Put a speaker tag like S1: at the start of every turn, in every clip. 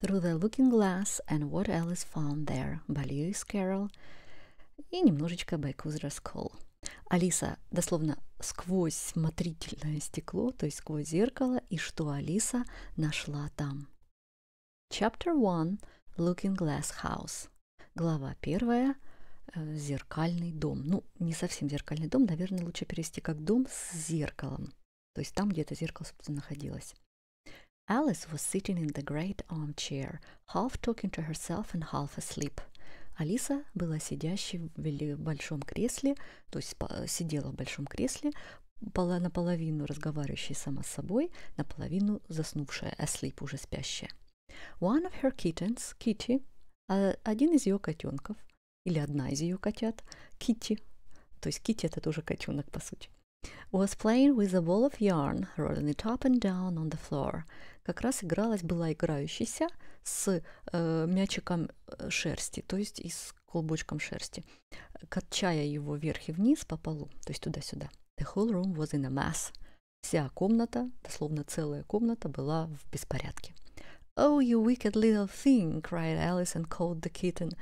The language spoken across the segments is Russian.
S1: Through the Looking Glass and What Alice Found There by Lewis Carroll и немножечко By Kuzra's Call. Алиса дословно сквозь смотрительное стекло, то есть сквозь зеркало, и что Алиса нашла там. Chapter 1 Looking Glass House. Глава первая, э, зеркальный дом. Ну, не совсем зеркальный дом, наверное, лучше перевести как дом с зеркалом. То есть там, где то зеркало, собственно, находилось. Alice was sitting in the great armchair, half talking to herself and half asleep. Алиса была сидящей в большом кресле, то есть сидела в большом кресле, была наполовину разговаривающей сама с собой, наполовину заснувшая, asleep, а уже спящая. One of her kittens, Kitty, а, один из ее котенков, или одна из ее котят, Kitty, то есть Кити это тоже котенок, по сути was playing with a ball of yarn, rolling it up and down on the floor. Как раз игралась, была играющейся с э, мячиком э, шерсти, то есть и с клубочком шерсти, качая его вверх и вниз по полу, то есть туда-сюда. The whole room was in a mess. Вся комната, дословно целая комната, была в беспорядке. Oh, you wicked little thing, cried Alice and caught the kitten.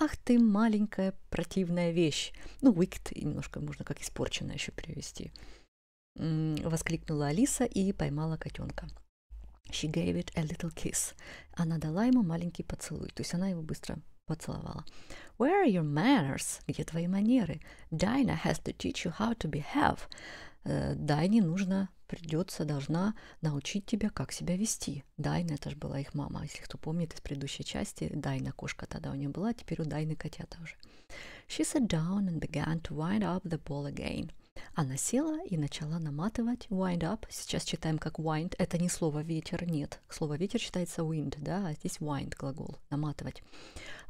S1: «Ах ты, маленькая противная вещь!» Ну, «wicked» немножко можно как испорченная еще привести, воскликнула Алиса и поймала котенка. She gave it a little kiss. Она дала ему маленький поцелуй, то есть она его быстро поцеловала. Where are your manners? Где твои манеры? Dinah has to teach you how to behave. Э, Дайне нужно, придется, должна научить тебя, как себя вести. Дайна, это же была их мама, если кто помнит из предыдущей части, Дайна кошка тогда у нее была, а теперь у Дайны котята уже. She sat down and began to wind up the ball again. Она села и начала наматывать wind up. Сейчас читаем как wind. Это не слово ветер, нет. Слово ветер читается wind, да, а здесь wind глагол. Наматывать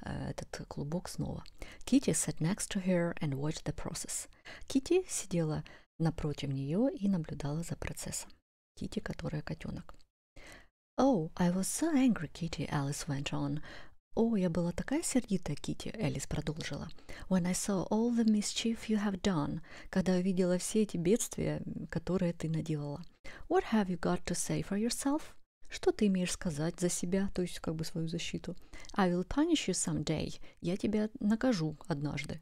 S1: э, этот клубок снова. Kitty sat next to her and watched the process. Kitty сидела напротив нее и наблюдала за процессом. Кити, которая котенок. «Oh, I was so angry, Kitty», — Alice went on. «О, я была такая сердитая, Кити, Элис продолжила. «When I saw all the mischief you have done», когда увидела все эти бедствия, которые ты наделала. «What have you got to say for yourself?» Что ты имеешь сказать за себя, то есть как бы свою защиту? I will punish you someday. Я тебя накажу однажды.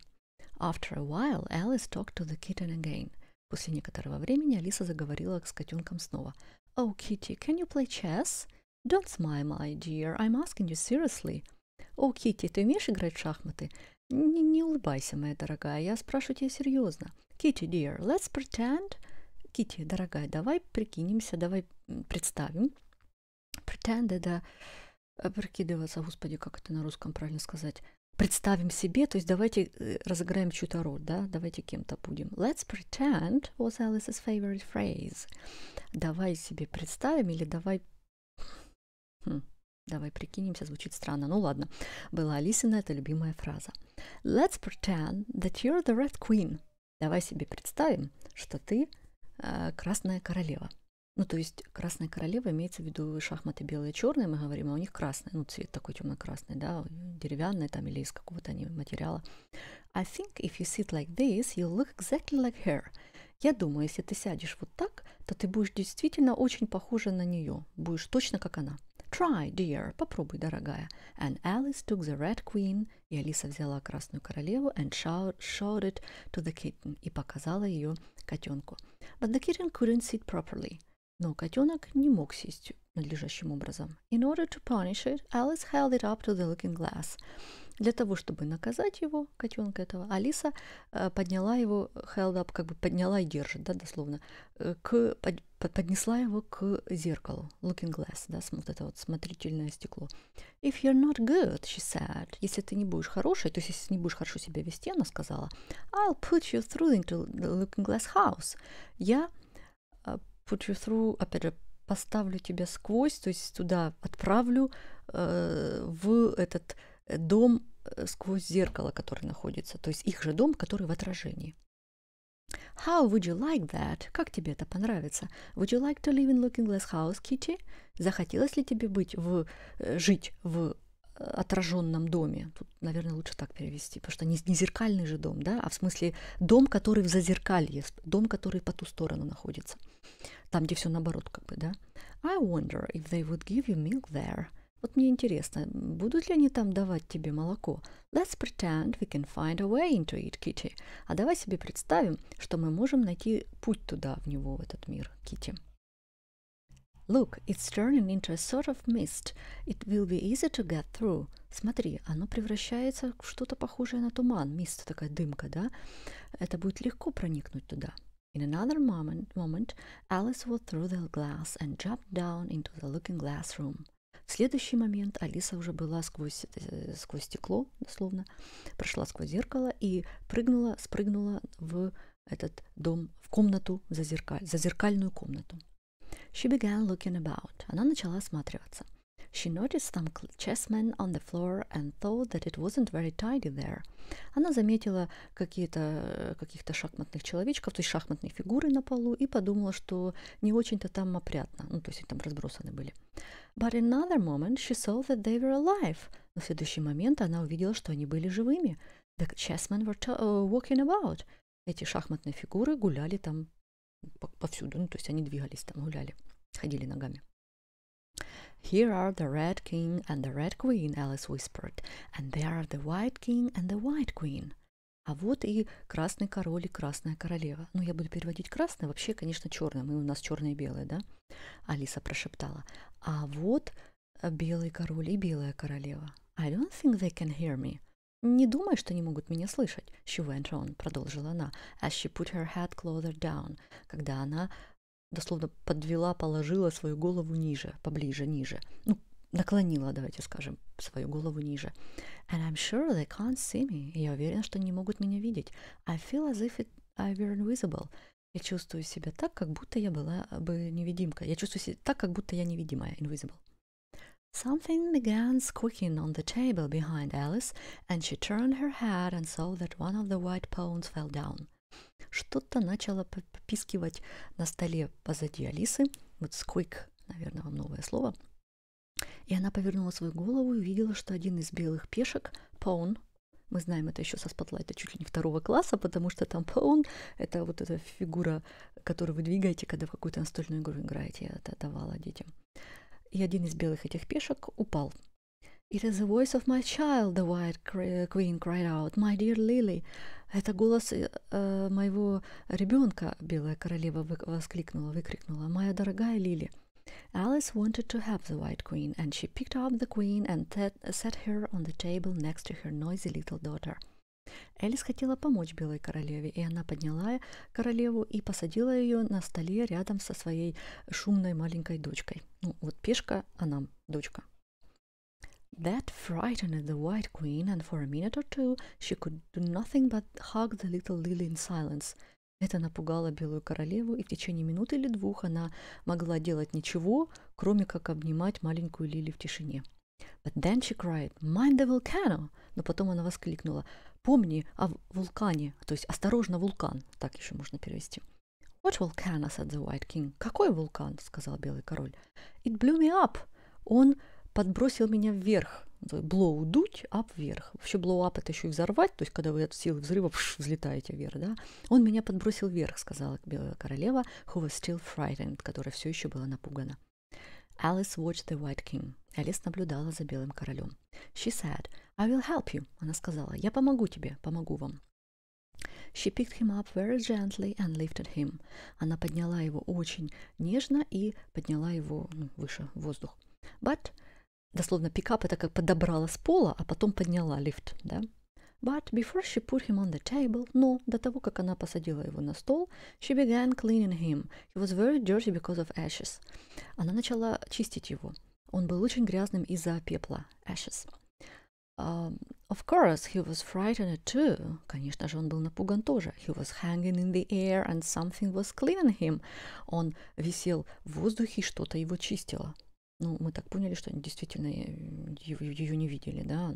S1: After a while, Alice talked to the kitten again. После некоторого времени Алиса заговорила с котенком снова. «Oh, Kitty, can you play chess? Don't smile, my dear. I'm asking you seriously. Oh, Kitty, ты умеешь играть в шахматы? Не, не улыбайся, моя дорогая, я спрашиваю тебя серьезно. Kitty, dear, let's pretend. Kitty, дорогая, давай прикинемся, давай представим. Pretend это... Э, прикидываться, господи, как это на русском правильно сказать? представим себе, то есть давайте э, разыграем чью-то роль, да, давайте кем-то будем. Let's pretend was Alice's favorite phrase. Давай себе представим или давай... Хм, давай прикинемся, звучит странно. Ну ладно, была Алисина, это любимая фраза. Let's pretend that you're the Red Queen. Давай себе представим, что ты э, красная королева. Ну, то есть красная королева имеется в виду шахматы белые и черные, мы говорим, а у них красный, ну, цвет такой темно-красный, да, деревянный там или из какого-то материала. I think if you sit like this, you look exactly like her. Я думаю, если ты сядешь вот так, то ты будешь действительно очень похожа на нее, будешь точно как она. Try, dear, попробуй, дорогая. And Alice took the Red Queen, и Алиса взяла Красную Королеву and showed it to the kitten, и показала ее котенку. But the kitten couldn't sit properly. Но котенок не мог сесть надлежащим образом. In order to punish it, Alice held it up to the looking glass. Для того, чтобы наказать его, котенка этого, Алиса э, подняла его, held up, как бы подняла и держит, да, дословно, э, к, под, поднесла его к зеркалу, looking glass, да, вот это вот смотрительное стекло. If you're not good, she said, если ты не будешь хорошей, то есть если не будешь хорошо себя вести, она сказала, I'll put you through into the looking glass house. Я э, put you through, опять же, поставлю тебя сквозь, то есть туда отправлю э, в этот э, дом э, сквозь зеркало, которое находится, то есть их же дом, который в отражении. How would you like that? Как тебе это понравится? Would you like to live in Looking Glass House, Kitty? Захотелось ли тебе быть в, э, жить в отраженном доме. Тут, наверное, лучше так перевести, потому что не, не зеркальный же дом, да, а в смысле дом, который в зазеркалье, дом, который по ту сторону находится, там, где все наоборот, как бы, да. I wonder if they would give you milk there. Вот мне интересно, будут ли они там давать тебе молоко? Let's pretend we can find a way into it, Kitty. А давай себе представим, что мы можем найти путь туда, в него, в этот мир, Kitty. Look, it's turning into a sort of mist. It will be easy to get through. Смотри, оно превращается в что-то похожее на туман. Мист, такая дымка, да? Это будет легко проникнуть туда. In another moment, moment Alice walked through the glass and jumped down into the looking glass room. В следующий момент Алиса уже была сквозь, э, сквозь стекло, дословно, прошла сквозь зеркало и прыгнула, спрыгнула в этот дом, в комнату за, зеркаль, за зеркальную комнату. She began looking about. Она начала осматриваться. She noticed some chessmen on the floor and thought that it wasn't very tidy there. Она заметила какие-то каких-то шахматных человечков, то есть шахматные фигуры на полу, и подумала, что не очень-то там опрятно, ну, то есть там разбросаны были. But in another moment she saw that they were alive. Но в следующий момент она увидела, что они были живыми. The chessmen were uh, walking about. Эти шахматные фигуры гуляли там повсюду, ну, то есть они двигались там, гуляли ходили ногами. Here are the Red King and the Red Queen, Alice whispered, and there are the White King and the White Queen. А вот и красный король и красная королева. Ну, я буду переводить красное, вообще, конечно, черное. Мы у нас черное и белое, да? Алиса прошептала. А вот э, белый король и белая королева. I don't think they can hear me. Не думай, что не могут меня слышать. She went on, продолжила она, as she put her head closer down, когда она дословно подвела, положила свою голову ниже, поближе, ниже. Ну, наклонила, давайте скажем, свою голову ниже. And I'm sure they can't see me. Я уверена, что не могут меня видеть. I feel as if it, I were invisible. Я чувствую себя так, как будто я была бы невидимка. Я чувствую себя так, как будто я невидимая, invisible. Something began squeaking on the table behind Alice, and she turned her head and saw that one of the white pawns fell down. Что-то начало попискивать на столе позади Алисы. Вот сквик, наверное, вам новое слово. И она повернула свою голову и увидела, что один из белых пешек, Паун, мы знаем это еще со спотлайта чуть ли не второго класса, потому что там паун — это вот эта фигура, которую вы двигаете, когда в какую-то настольную игру играете. это давала детям. И один из белых этих пешек упал. «It is the voice of my child!» The White Queen cried out. «My dear Lily!» «Это голос э, э моего ребенка!» Белая королева воскликнула, выкрикнула. «Моя дорогая Лили!» Alice wanted to have the White Queen, and she picked up the Queen and set her on the table next to her noisy little daughter. Элис хотела помочь Белой Королеве, и она подняла королеву и посадила ее на столе рядом со своей шумной маленькой дочкой. Ну, вот пешка, она а дочка – That frightened the White Queen, and for a minute or two she could do nothing but hug the little lily in silence. Это напугало Белую Королеву, и в течение минуты или двух она могла делать ничего, кроме как обнимать маленькую лили в тишине. But then she cried, mind the volcano! Но потом она воскликнула, помни о вулкане, то есть осторожно вулкан, так еще можно перевести. What volcano, said the White King. Какой вулкан, сказал Белый Король. It blew me up. Он подбросил меня вверх. Блоу дуть, ап вверх. Вообще блоу-ап это еще и взорвать, то есть когда вы от силы взрыва пш, взлетаете вверх, да. Он меня подбросил вверх, сказала белая королева, who was still frightened, которая все еще была напугана. Alice watched the White King. Алис наблюдала за белым королем. She said, I will help you. Она сказала, я помогу тебе, помогу вам. She picked him up very gently and lifted him. Она подняла его очень нежно и подняла его ну, выше в воздух. But Дословно пикап это как подобрала с пола, а потом подняла лифт, да? But before she put him on the table, но до того, как она посадила его на стол, she began cleaning him. He was very dirty because of ashes. Она начала чистить его. Он был очень грязным из-за пепла, ashes. Um, of course, he was frightened too. Конечно же, он был напуган тоже. He was hanging in the air and something was cleaning him. Он висел в воздухе, что-то его чистило. Ну, мы так поняли, что они действительно э, ее, не видели, да?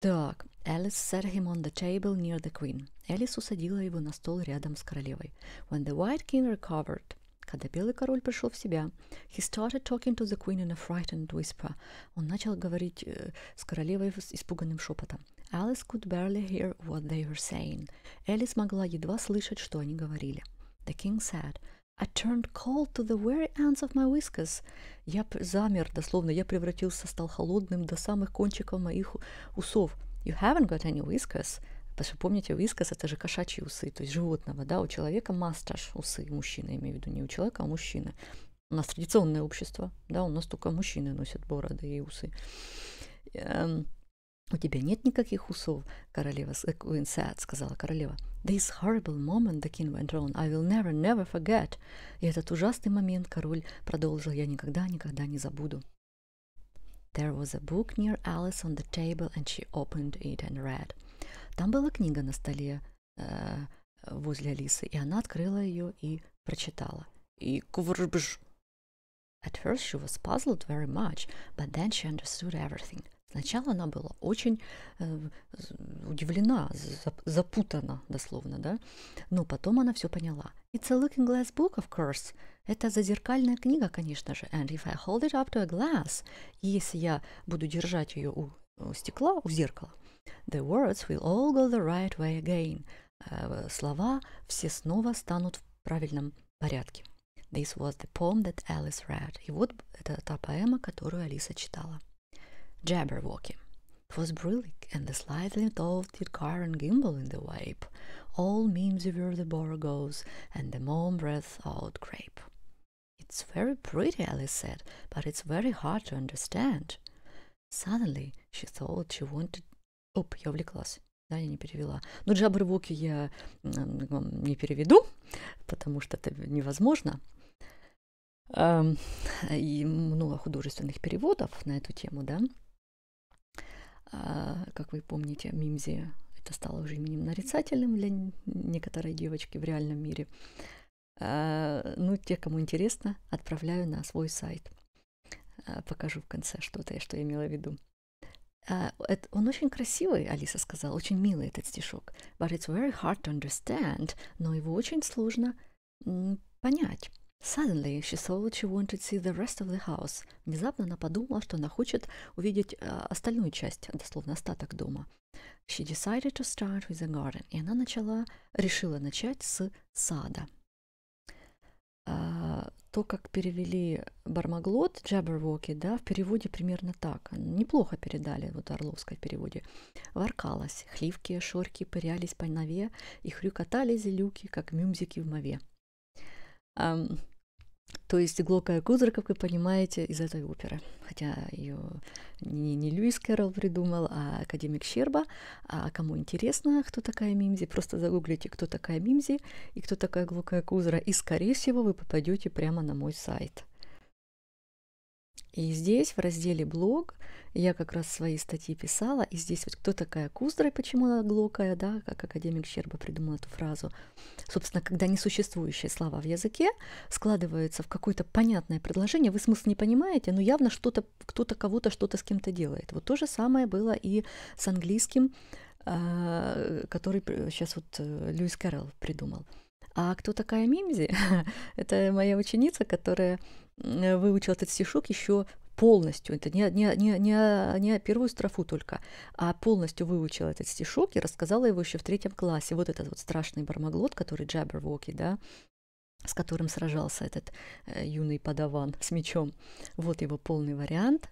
S1: Так, Alice set him on the table near the queen. Элис усадила его на стол рядом с королевой. When the white king recovered, когда белый король пришел в себя, he started talking to the queen in a frightened whisper. Он начал говорить э, с королевой с испуганным шепотом. Alice could barely hear what they were saying. Элис могла едва слышать, что они говорили. The king said, I turned cold to the very ends of my whiskers. Я замер, дословно, я превратился, стал холодным до самых кончиков моих усов. You haven't got any whiskers. Потому что, помните, вискас – это же кошачьи усы, то есть животного, да, у человека мастаж усы, мужчина, я имею в виду, не у человека, а мужчина. У нас традиционное общество, да, у нас только мужчины носят бороды и усы. Эм, «У тебя нет никаких усов, королева, Queen said, сказала королева. «This horrible moment, the king went on, I will never, never forget». И этот ужасный момент, король продолжил, я никогда, никогда не забуду. There was a book near Alice on the table, and she opened it and read. Там была книга на столе э, возле Алисы, и она открыла ее и прочитала. И кувырбж. At first she was puzzled very much, but then she understood everything. Сначала она была очень э, удивлена, запутана дословно, да? но потом она все поняла. It's a looking glass book, of course. Это зазеркальная книга, конечно же. And if I hold it up to a glass, если я буду держать ее у, у стекла, у зеркала, the words will all go the right way again. Э, слова все снова станут в правильном порядке. This was the poem that Alice read. И вот это та поэма, которую Алиса читала. Jabberwocky. 'Twas brillig, and the slightly tilted car and gimbal in the vape, all memes were the borogoves, and the moon breathed out grape. It's very pretty, Alice said, but it's very hard to understand. Suddenly she thought she wanted... Оп, я увлеклась. Да, я не перевела. Но Джабервуки я вам не переведу, потому что это невозможно. И много художественных переводов на эту тему, да. А, как вы помните, Мимзи это стало уже именем нарицательным для некоторой девочки в реальном мире. А, ну, те, кому интересно, отправляю на свой сайт. А, покажу в конце что-то, что я имела в виду. Он очень красивый, Алиса сказала, очень милый этот стишок. But it's very hard to understand, но его очень сложно понять. Suddenly she thought she wanted to see the rest of the house. Внезапно она подумала, что она хочет увидеть э, остальную часть, дословно остаток дома. She decided to start with the garden. И она начала, решила начать с сада. А, то, как перевели Бармаглот, Джабервоки, да, в переводе примерно так. Неплохо передали, вот Орловской в переводе. Воркалась, хливки, шорки пырялись по нове, и хрюкотали зелюки, как мюмзики в мове. То есть глокая и как вы понимаете, из этой оперы. Хотя ее не, не Льюис Кэрролл придумал, а академик Щерба. А кому интересно, кто такая Мимзи, просто загуглите, кто такая Мимзи и кто такая глокая и И, скорее всего, вы попадете прямо на мой сайт – и здесь в разделе «Блог» я как раз свои статьи писала, и здесь вот кто такая Куздра и почему она глокая, да, как академик Щерба придумал эту фразу. Собственно, когда несуществующие слова в языке складываются в какое-то понятное предложение, вы смысл не понимаете, но явно что-то, кто-то кого-то что-то с кем-то делает. Вот то же самое было и с английским, а, который сейчас вот э, Льюис Кэрролл придумал. А кто такая Мимзи? Это моя ученица, которая Э, выучил этот стишок еще полностью, это не, не, не, не, не первую строфу только, а полностью выучил этот стишок и рассказала его еще в третьем классе. Вот этот вот страшный бармаглот, который Джабервоки, да, с которым сражался этот э, юный подаван с мечом. Вот его полный вариант.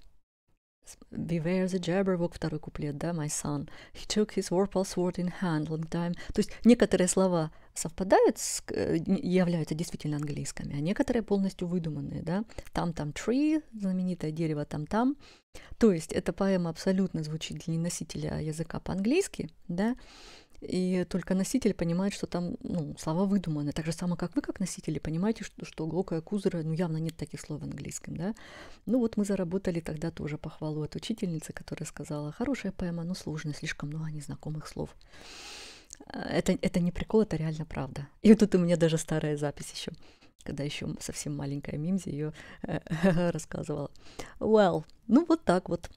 S1: Beware the Jabberwock, второй куплет, да, my son. He took his warpal sword in hand long time. То есть некоторые слова совпадают, с, э, являются действительно английскими, а некоторые полностью выдуманные, да. Там-там tree, знаменитое дерево там-там. То есть эта поэма абсолютно звучит для носителя языка по-английски, да, и только носитель понимает, что там ну, слова выдуманы. Так же самое, как вы, как носители, понимаете, что, что глокая кузера, ну явно нет таких слов в английском, да? Ну вот мы заработали тогда тоже похвалу от учительницы, которая сказала, хорошая поэма, но сложная, слишком много незнакомых слов. Э, это, это не прикол, это реально правда. И вот тут у меня даже старая запись еще, когда еще совсем маленькая Мимзи ее э, рассказывала. Well, ну вот так вот.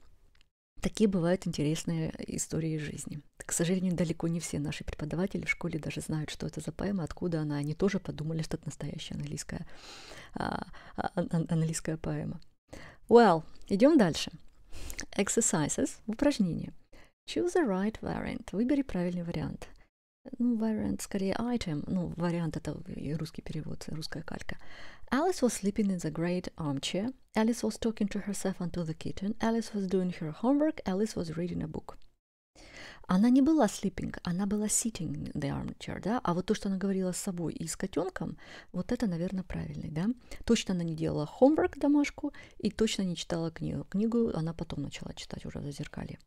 S1: Такие бывают интересные истории жизни. К сожалению, далеко не все наши преподаватели в школе даже знают, что это за поэма, откуда она. Они тоже подумали, что это настоящая английская, а, а ан английская поэма. Well, идем дальше. Exercises, упражнения. Choose the right variant. Выбери правильный вариант. Ну, вариант скорее item. Ну, вариант это русский перевод, русская калька. Alice was sleeping in the great armchair. Alice was talking to herself until the kitten. Alice was doing her homework. Alice was reading a book. Она не была sleeping, она была sitting in the armchair, да, а вот то, что она говорила с собой и с котенком, вот это, наверное, правильный, да. Точно она не делала homework домашку и точно не читала книгу. Книгу она потом начала читать уже в зазеркалье.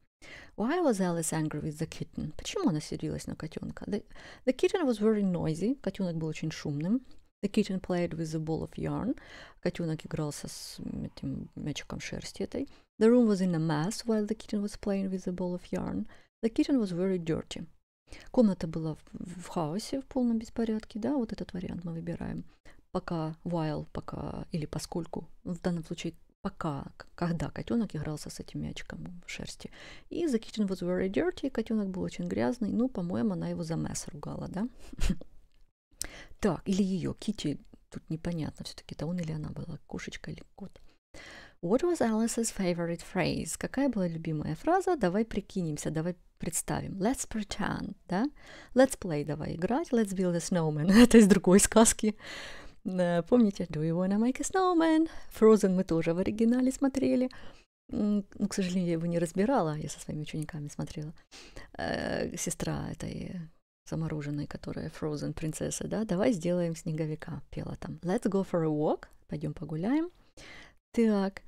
S1: Why was Alice angry with the kitten? Почему она сердилась на котенка? The, the kitten was very noisy. Котенок был очень шумным. The kitten played with a ball of yarn. Котенок игрался с этим мячиком шерсти этой. The room was in a mess while the kitten was playing with a ball of yarn. The kitchen was very dirty. Комната была в, в хаосе, в полном беспорядке, да, вот этот вариант мы выбираем. Пока, while, пока или поскольку, в данном случае пока, когда котенок игрался с этим мячиком в шерсти. И the kitchen was very dirty, котенок был очень грязный, ну, по-моему, она его за mess ругала, да? Так, или ее, Кити, тут непонятно, все-таки это он или она была, кошечка или кот. What was Alice's favorite phrase? Какая была любимая фраза? Давай прикинемся, давай представим. Let's pretend, да? Let's play, давай играть. Let's build a snowman. Это из другой сказки. Помните, do you wanna make a snowman? Frozen мы тоже в оригинале смотрели. Ну, к сожалению, я его не разбирала, я со своими учениками смотрела. Э, сестра этой замороженной, которая Frozen принцесса, да, давай сделаем снеговика, пела там. Let's go for a walk, пойдем погуляем. Так,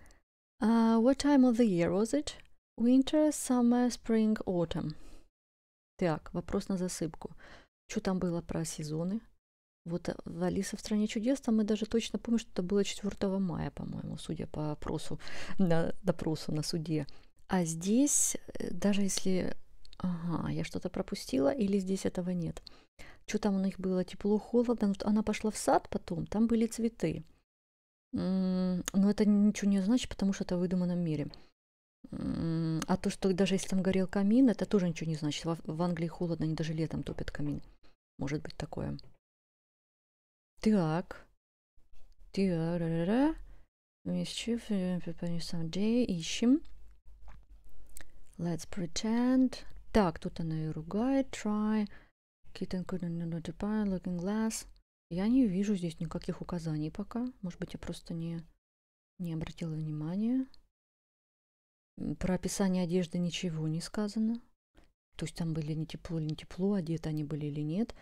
S1: Uh, what time of the year was it? Winter, summer, spring, autumn. Так, вопрос на засыпку. Что там было про сезоны? Вот э, в «Алиса в стране чудес» там мы даже точно помним, что это было 4 мая, по-моему, судя по опросу, на допросу на суде. А здесь, э, даже если... Ага, я что-то пропустила или здесь этого нет? Что там у них было, тепло, холодно? Ну, она пошла в сад потом, там были цветы. Но это ничего не значит, потому что это в выдуманном мире. А то, что даже если там горел камин, это тоже ничего не значит. В Англии холодно, они даже летом топят камин. Может быть такое. Так. Так. Mischief, someday, ищем. Let's pretend. Так, тут она и ругает. Try. Kitten couldn't not looking glass. Я не вижу здесь никаких указаний пока. Может быть, я просто не, не обратила внимания. Про описание одежды ничего не сказано. То есть там были не тепло или не тепло, одеты они были или нет.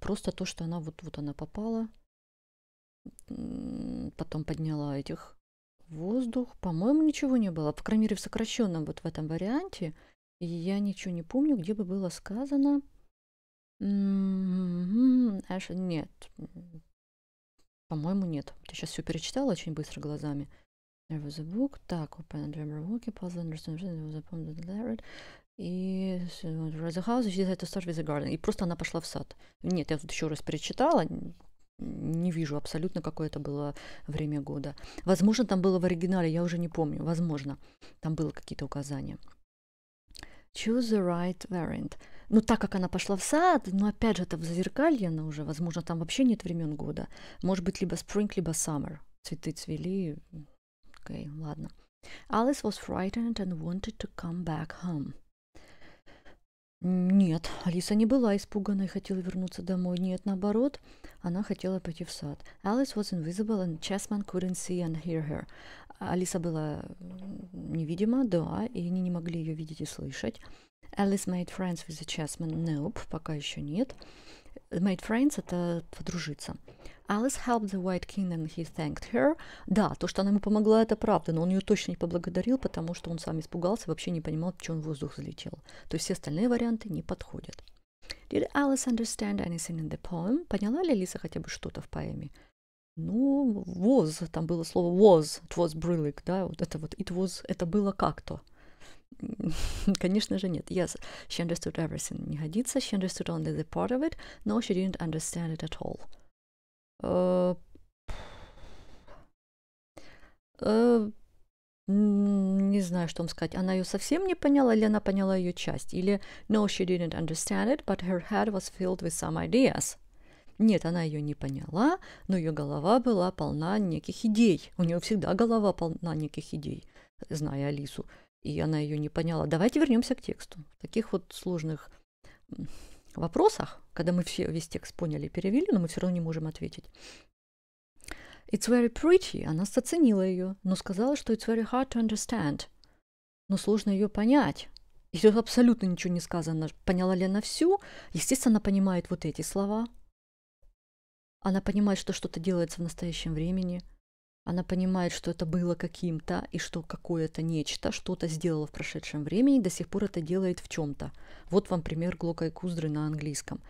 S1: Просто то, что она вот, вот она попала. Потом подняла этих воздух. По-моему, ничего не было. По крайней мере, в сокращенном вот в этом варианте. И я ничего не помню, где бы было сказано – Эш, нет. М-м. По-моему, нет. Я сейчас все перечитала очень быстро глазами. There was a book. Так, open and remember walkie, puzzle, understand, there was a poem that Larrett. И the house, she had to start with the garden. И просто она пошла в сад. Нет, я тут еще раз перечитала. Не вижу абсолютно, какое это было время года. Возможно, там было в оригинале, я уже не помню. Возможно, там было какие-то указания. Choose the right variant. Ну, так как она пошла в сад, но ну, опять же, это в зазеркалье она уже, возможно, там вообще нет времен года. Может быть, либо spring, либо summer. Цветы цвели. Окей, okay, ладно. Alice was frightened and wanted to come back home. Нет, Алиса не была испугана и хотела вернуться домой. Нет, наоборот, она хотела пойти в сад. Alice was invisible and Chessman couldn't see and hear her. Алиса была невидима, да, и они не могли ее видеть и слышать. Alice made friends with the chessman. Nope, пока еще нет. Made friends – это подружиться. Alice helped the White King and he thanked her. Да, то, что она ему помогла, это правда, но он ее точно не поблагодарил, потому что он сам испугался, вообще не понимал, почему в воздух залетел. То есть все остальные варианты не подходят. Did Alice understand anything in the poem? Поняла ли Алиса хотя бы что-то в поэме? Ну, was, там было слово was, it was brillig, да, вот это вот, it was, это было как-то. Конечно же нет. Yes, she understood everything. Не годится. She understood only the part of it. No, she didn't understand it at all. Uh, uh, не знаю, что вам сказать. Она ее совсем не поняла, или она поняла ее часть? Или no, she didn't understand it, but her head was filled with some ideas. Нет, она ее не поняла, но ее голова была полна неких идей. У нее всегда голова полна неких идей, зная Алису. И она ее не поняла. Давайте вернемся к тексту. В таких вот сложных вопросах, когда мы все, весь текст поняли и перевели, но мы все равно не можем ответить. It's very pretty. Она оценила ее, но сказала, что it's very hard to understand. Но сложно ее понять. И тут абсолютно ничего не сказано. Поняла ли она всю? Естественно, она понимает вот эти слова – она понимает, что что-то делается в настоящем времени. Она понимает, что это было каким-то, и что какое-то нечто что-то сделало в прошедшем времени, и до сих пор это делает в чем-то. Вот вам пример Глока и Куздры на английском.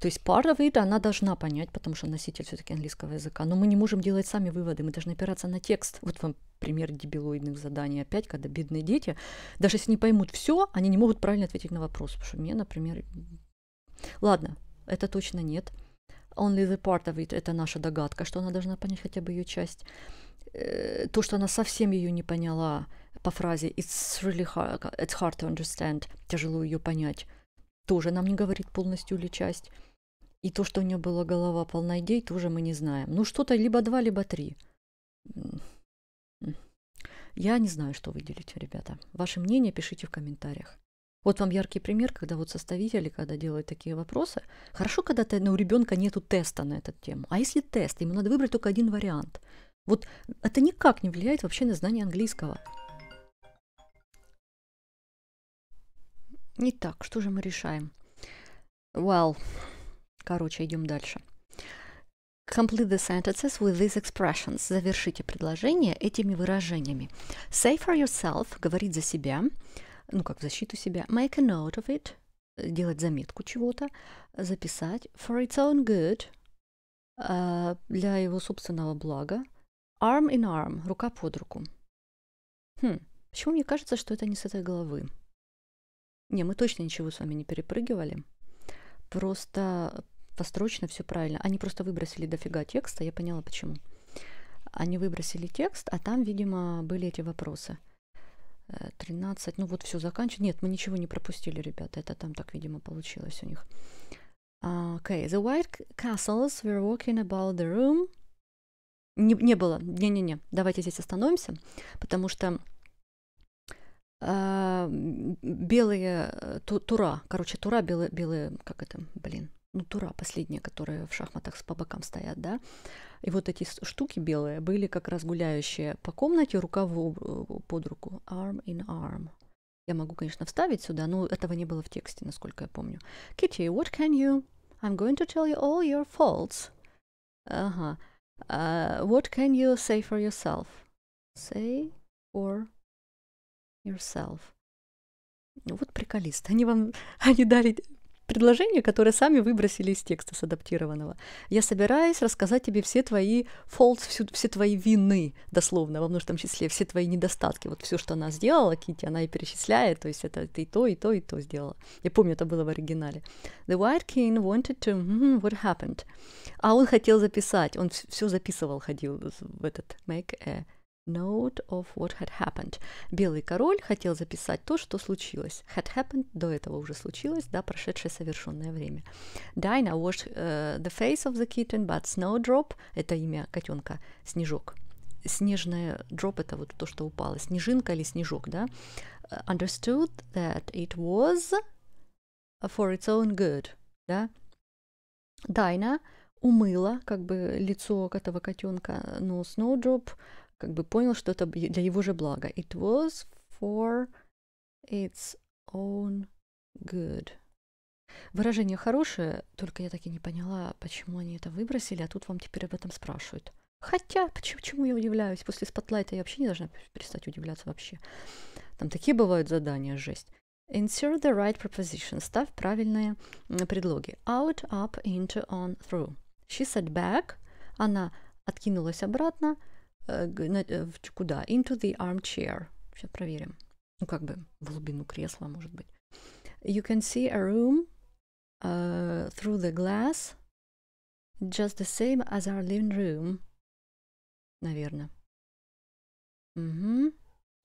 S1: То есть part of it она должна понять, потому что носитель все-таки английского языка. Но мы не можем делать сами выводы, мы должны опираться на текст. Вот вам пример дебилоидных заданий опять, когда бедные дети, даже если не поймут все, они не могут правильно ответить на вопрос. Потому что мне, например... Ладно, это точно нет only the part of it, это наша догадка, что она должна понять хотя бы ее часть. Э, то, что она совсем ее не поняла по фразе it's really hard, it's hard to understand, тяжело ее понять, тоже нам не говорит полностью или часть. И то, что у нее была голова полна идей, тоже мы не знаем. Ну, что-то либо два, либо три. Я не знаю, что выделить, ребята. Ваше мнение пишите в комментариях. Вот вам яркий пример, когда вот составители, когда делают такие вопросы, хорошо, когда ну, у ребенка нету теста на эту тему. А если тест, ему надо выбрать только один вариант. Вот это никак не влияет вообще на знание английского. Итак, что же мы решаем? Well, короче, идем дальше. Complete the sentences with these expressions. Завершите предложение этими выражениями. Say for yourself, говорит за себя ну как в защиту себя, make a note of it, делать заметку чего-то, записать, for its own good, э, для его собственного блага, arm in arm, рука под руку. Хм, почему мне кажется, что это не с этой головы? Не, мы точно ничего с вами не перепрыгивали. Просто построчно все правильно. Они просто выбросили дофига текста, я поняла почему. Они выбросили текст, а там, видимо, были эти вопросы – 13, ну вот все заканчивается. Нет, мы ничего не пропустили, ребята, это там так, видимо, получилось у них. Okay, а, the white castles were walking about the room. Не, не было, не-не-не, давайте здесь остановимся, потому что а, э, белые ту, тура, короче, тура, белые, белые, как это, блин, ну, тура последняя, которые в шахматах с по бокам стоят, да, и вот эти штуки белые были как раз гуляющие по комнате, рука в, э, под руку, arm in arm. Я могу, конечно, вставить сюда, но этого не было в тексте, насколько я помню. Kitty, what can you? I'm going to tell you all your faults. Ага. Uh, what can you say for yourself? Say for yourself. Ну, вот приколист. Они вам, они дали предложения, которые сами выбросили из текста с адаптированного. Я собираюсь рассказать тебе все твои faults, всю, все твои вины, дословно, во множественном числе, все твои недостатки. Вот все, что она сделала, Кити, она и перечисляет, то есть это ты и то, и то, и то сделала. Я помню, это было в оригинале. The White King wanted to... what happened? А он хотел записать, он все записывал, ходил в этот make a note of what had happened. Белый король хотел записать то, что случилось. Had happened до этого уже случилось, да, прошедшее совершенное время. Dinah washed uh, the face of the kitten, but Snowdrop, это имя котенка, снежок, снежная drop это вот то, что упало, снежинка или снежок, да, э, understood that it was for its own good, да. Дайна умыла как бы лицо этого котенка, но Snowdrop как бы понял, что это для его же блага. It was for its own good. Выражение хорошее, только я так и не поняла, почему они это выбросили, а тут вам теперь об этом спрашивают. Хотя, почему, почему я удивляюсь? После спотлайта я вообще не должна перестать удивляться вообще. Там такие бывают задания, жесть. Insert the right preposition. Ставь правильные предлоги. Out, up, into, on, through. She sat back. Она откинулась обратно. Э, э, куда? Into the armchair. Сейчас проверим. Ну, как бы в глубину кресла, может быть. You can see a room uh, through the glass, just the same as our living room. Наверное. Угу.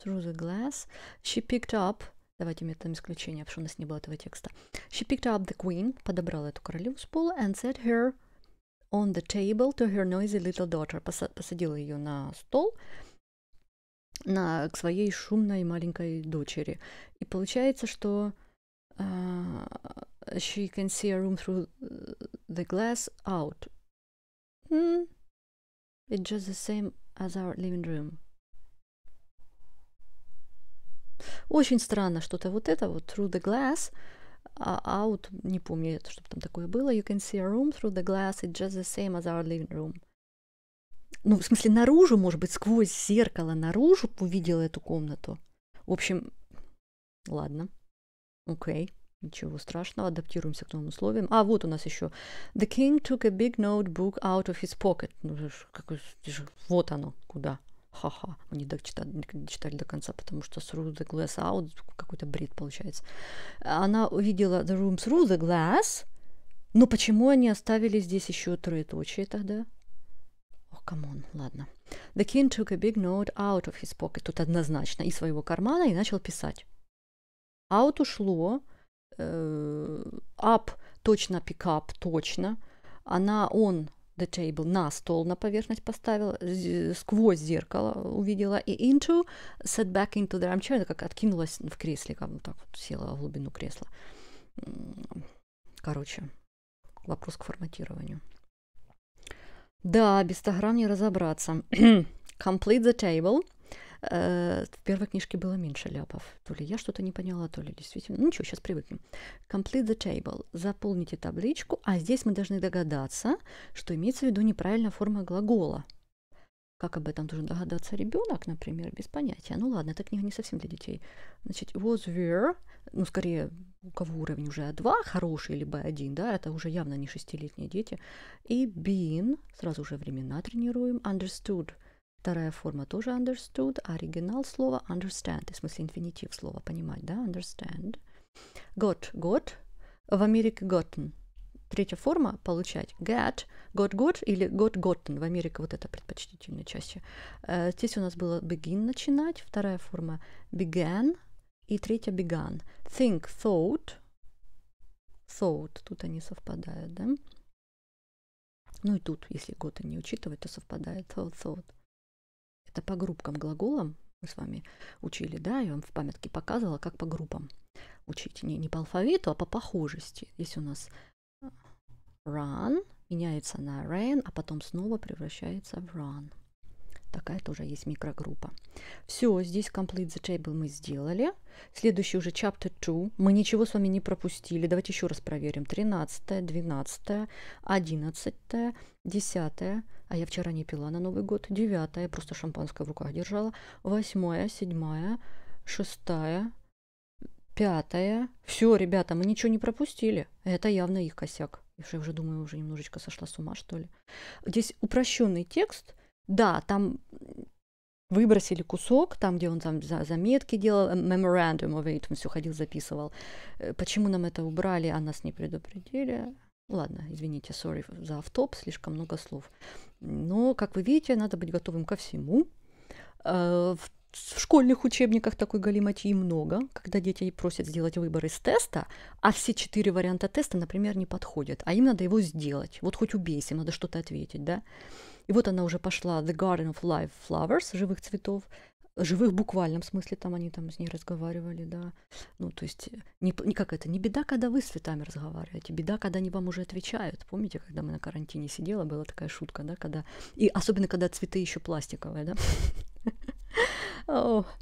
S1: Through the glass. She picked up. Давайте методом исключения, потому что у нас не было этого текста. She picked up the queen, подобрала эту королеву с пола, and set her on the table to her noisy little daughter. Посадил ее на стол на, к своей шумной маленькой дочери. И получается, что uh, she can see a room through the glass out. Mm. It's just the same as our living room. Очень странно что-то вот это вот through the glass – out, а, не помню, чтобы там такое было, you can see a room through the glass, it's just the same as our living room. Ну, в смысле, наружу, может быть, сквозь зеркало наружу увидела эту комнату. В общем, ладно. Окей. Okay. Ничего страшного, адаптируемся к новым условиям. А, вот у нас еще. The king took a big notebook out of his pocket. Ну, как, вот оно, куда? ха-ха. Мы не дочитали, не дочитали до конца, потому что through the glass out какой-то бред получается. Она увидела the room through the glass, но почему они оставили здесь еще троеточие тогда? О, oh, камон, ладно. The king took a big note out of his pocket, тут однозначно, из своего кармана и начал писать. Out ушло, э, up точно, pick up точно, она, он the table, на стол, на поверхность поставила, сквозь зеркало увидела, и into, set back into the armchair, она как откинулась в кресле, как вот так вот села в глубину кресла. Короче, вопрос к форматированию. Да, без 100 грамм не разобраться. Complete the table – Э, в первой книжке было меньше ляпов. То ли я что-то не поняла, то ли действительно. Ну ничего, сейчас привыкнем. Complete the table. Заполните табличку. А здесь мы должны догадаться, что имеется в виду неправильная форма глагола. Как об этом должен догадаться ребенок, например, без понятия. Ну ладно, эта книга не совсем для детей. Значит, was were, ну скорее, у кого уровень уже А2, хороший, либо А1, да, это уже явно не шестилетние дети. И been, сразу же времена тренируем, understood – Вторая форма тоже understood, а оригинал слова understand, в смысле инфинитив слова понимать, да, understand. Got, got, в Америке gotten. Третья форма получать get, got got или got gotten. В Америке вот это предпочтительная чаще. Э, здесь у нас было begin начинать, вторая форма began и третья began. Think, thought, thought, тут они совпадают, да? Ну и тут, если got не учитывать, то совпадает thought, thought. Это по группкам глаголам мы с вами учили, да, и вам в памятке показывала, как по группам учить. Не, не по алфавиту, а по похожести. Здесь у нас э, run меняется на ran, а потом снова превращается в run. Такая тоже есть микрогруппа. Все, здесь complete the table мы сделали. Следующий уже chapter 2. Мы ничего с вами не пропустили. Давайте еще раз проверим. 13, 12, 11, 10. А я вчера не пила на Новый год. 9. Я просто шампанское в руках держала. 8, 7, 6, Пятое. Все, ребята, мы ничего не пропустили. Это явно их косяк. Я уже думаю, уже немножечко сошла с ума, что ли. Здесь упрощенный текст – да, там выбросили кусок, там, где он там заметки делал, memorandum of it, он все ходил, записывал. Э, почему нам это убрали, а нас не предупредили? Ладно, извините, sorry за автоп, слишком много слов. Но, как вы видите, надо быть готовым ко всему. Э, в в школьных учебниках такой галиматьи много, когда дети просят сделать выбор из теста, а все четыре варианта теста, например, не подходят, а им надо его сделать. Вот хоть убейся, надо что-то ответить, да? И вот она уже пошла The Garden of Life Flowers, живых цветов, живых в буквальном смысле, там они там с ней разговаривали, да. Ну, то есть, э, не, не как это, не беда, когда вы с цветами разговариваете, беда, когда они вам уже отвечают. Помните, когда мы на карантине сидела, была такая шутка, да, когда... И особенно, когда цветы еще пластиковые, да.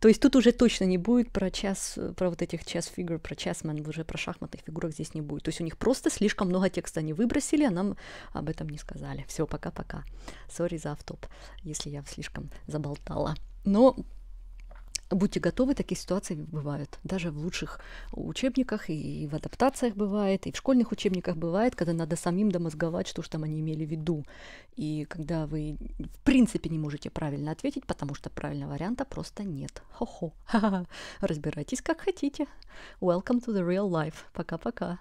S1: То есть тут уже точно не будет про час, про вот этих час фигур, про часмен, уже про шахматных фигурах здесь не будет. То есть у них просто слишком много текста они выбросили, а нам об этом не сказали. Все, пока-пока. Сори за автоп, если я слишком заболтала. Но будьте готовы, такие ситуации бывают. Даже в лучших учебниках и в адаптациях бывает, и в школьных учебниках бывает, когда надо самим домозговать, что же там они имели в виду. И когда вы в принципе не можете правильно ответить, потому что правильного варианта просто нет. Хо-хо. Разбирайтесь как хотите. Welcome to the real life. Пока-пока.